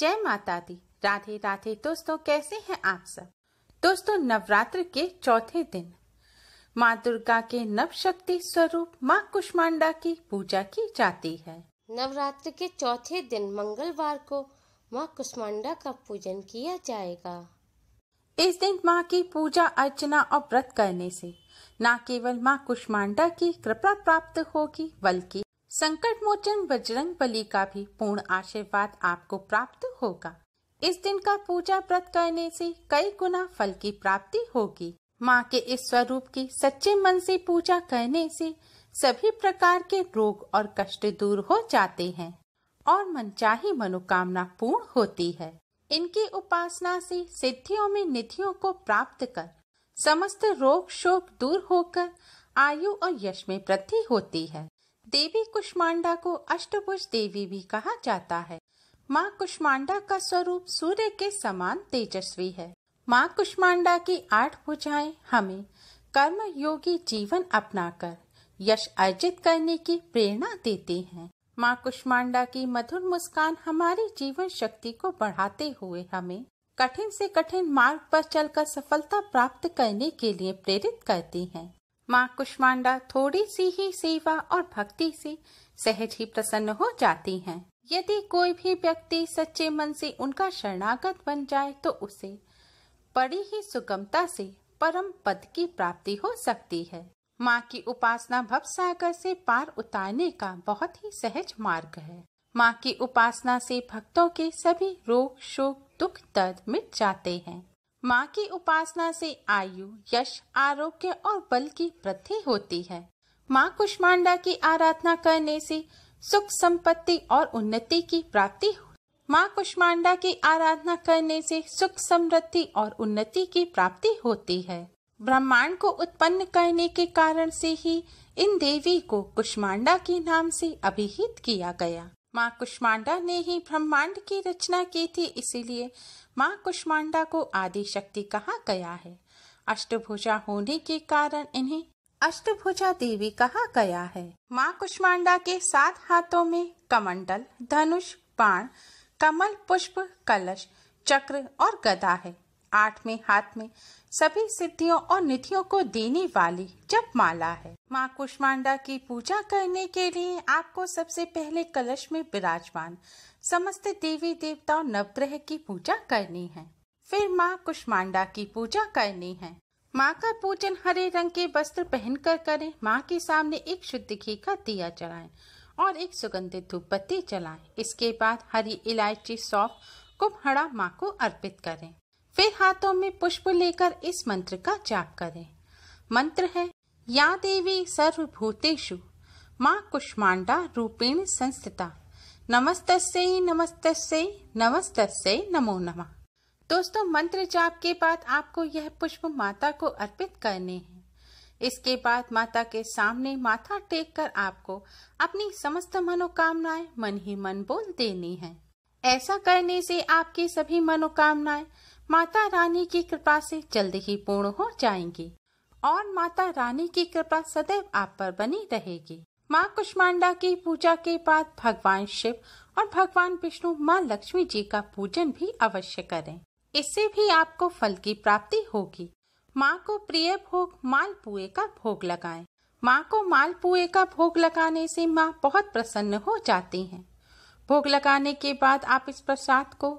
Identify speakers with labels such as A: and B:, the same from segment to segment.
A: जय माता दी राधे राधे दोस्तों कैसे हैं आप सब दोस्तों नवरात्र के चौथे दिन माँ दुर्गा के नव शक्ति स्वरूप माँ कुष्मांडा की पूजा की जाती है नवरात्र के चौथे दिन मंगलवार को माँ कुष्मांडा का पूजन किया जाएगा इस दिन माँ की पूजा अर्चना और व्रत करने से न केवल माँ कुष्मांडा की कृपा प्राप्त होगी बल्कि संकट मोचन बजरंग बली का भी पूर्ण आशीर्वाद आपको प्राप्त होगा इस दिन का पूजा व्रत करने से कई गुना फल की प्राप्ति होगी माँ के इस स्वरूप की सच्चे मन से पूजा करने से सभी प्रकार के रोग और कष्ट दूर हो जाते हैं और मनचाही मनोकामना पूर्ण होती है इनकी उपासना से सिद्धियों में निधियों को प्राप्त कर समस्त रोग शोक दूर होकर आयु और यश में वृद्धि होती है देवी कुष्मांडा को अष्टभुज देवी भी कहा जाता है माँ कुष्मांडा का स्वरूप सूर्य के समान तेजस्वी है माँ कुष्मांडा की आठ भुजाएं हमें कर्म योगी जीवन अपनाकर यश अर्जित करने की प्रेरणा देती हैं। माँ कुष्मांडा की मधुर मुस्कान हमारी जीवन शक्ति को बढ़ाते हुए हमें कठिन से कठिन मार्ग पर चलकर सफलता प्राप्त करने के लिए प्रेरित करती हैं। माँ कुष्मांडा थोड़ी सी ही सेवा और भक्ति से सहज ही प्रसन्न हो जाती हैं। यदि कोई भी व्यक्ति सच्चे मन से उनका शरणागत बन जाए तो उसे बड़ी ही सुगमता से परम पद की प्राप्ति हो सकती है माँ की उपासना भव सागर से पार उतारने का बहुत ही सहज मार्ग है माँ की उपासना से भक्तों के सभी रोग शोक दुख दर्द मिट जाते हैं माँ की उपासना से आयु यश आरोग्य और बल की वृद्धि होती है माँ कुष्मांडा की आराधना करने से सुख संपत्ति और उन्नति की प्राप्ति माँ कुष्मांडा की आराधना करने से सुख समृद्धि और उन्नति की प्राप्ति होती है ब्रह्मांड को उत्पन्न करने के कारण से ही इन देवी को कुष्मांडा के नाम से अभिहित किया गया माँ कुष्मांडा ने ही ब्रह्मांड की रचना की थी इसीलिए माँ कुष्मांडा को आदि शक्ति कहा गया है अष्टभुजा होने के कारण इन्हें अष्टभुजा देवी कहा गया है माँ कुष्मांडा के सात हाथों में कमंडल धनुष बाण कमल पुष्प कलश चक्र और गदा है आठवें हाथ में सभी सिद्धियों और निधियों को देने वाली जब माला है माँ कुष्मांडा की पूजा करने के लिए आपको सबसे पहले कलश में विराजमान समस्त देवी देवताओं नवग्रह की पूजा करनी है फिर माँ कुष्मांडा की पूजा करनी है माँ का पूजन हरे रंग के वस्त्र पहनकर करें माँ के सामने एक शुद्ध घी का दिया जलाएं और एक सुगंधित धूपपत्ती जलाएं इसके बाद हरी इलायची सौंफ कुम्हड़ा माँ को अर्पित करें फिर हाथों में पुष्प लेकर इस मंत्र का जाप करें मंत्र है या देवी सर्वभूतेषु माँ कुष्मांडा रूपेण संस्थिता नमस्त नमस्त नमस्त नमो नमः दोस्तों मंत्र जाप के बाद आपको यह पुष्प माता को अर्पित करने हैं इसके बाद माता के सामने माथा टेक कर आपको अपनी समस्त मनोकामनाएं मन ही मन बोल देनी है ऐसा करने से आपकी सभी मनोकामनाएं माता रानी की कृपा से जल्द ही पूर्ण हो जाएंगी और माता रानी की कृपा सदैव आप पर बनी रहेगी माँ कुष्मांडा की पूजा के बाद भगवान शिव और भगवान विष्णु माँ लक्ष्मी जी का पूजन भी अवश्य करें इससे भी आपको फल की प्राप्ति होगी माँ को प्रिय भोग मालपुए का भोग लगाएं। माँ को मालपुए का भोग लगाने से माँ बहुत प्रसन्न हो जाती हैं। भोग लगाने के बाद आप इस प्रसाद को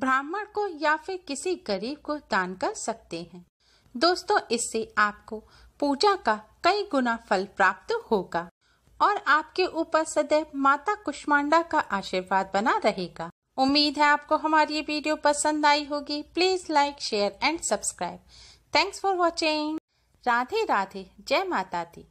A: ब्राह्मण को या फिर किसी गरीब को दान कर सकते हैं दोस्तों इससे आपको पूजा का कई गुना फल प्राप्त होगा और आपके ऊपर सदैव माता कुष्मांडा का आशीर्वाद बना रहेगा उम्मीद है आपको हमारी ये वीडियो पसंद आई होगी please like share and subscribe thanks for watching Radhe Radhe जय माता दी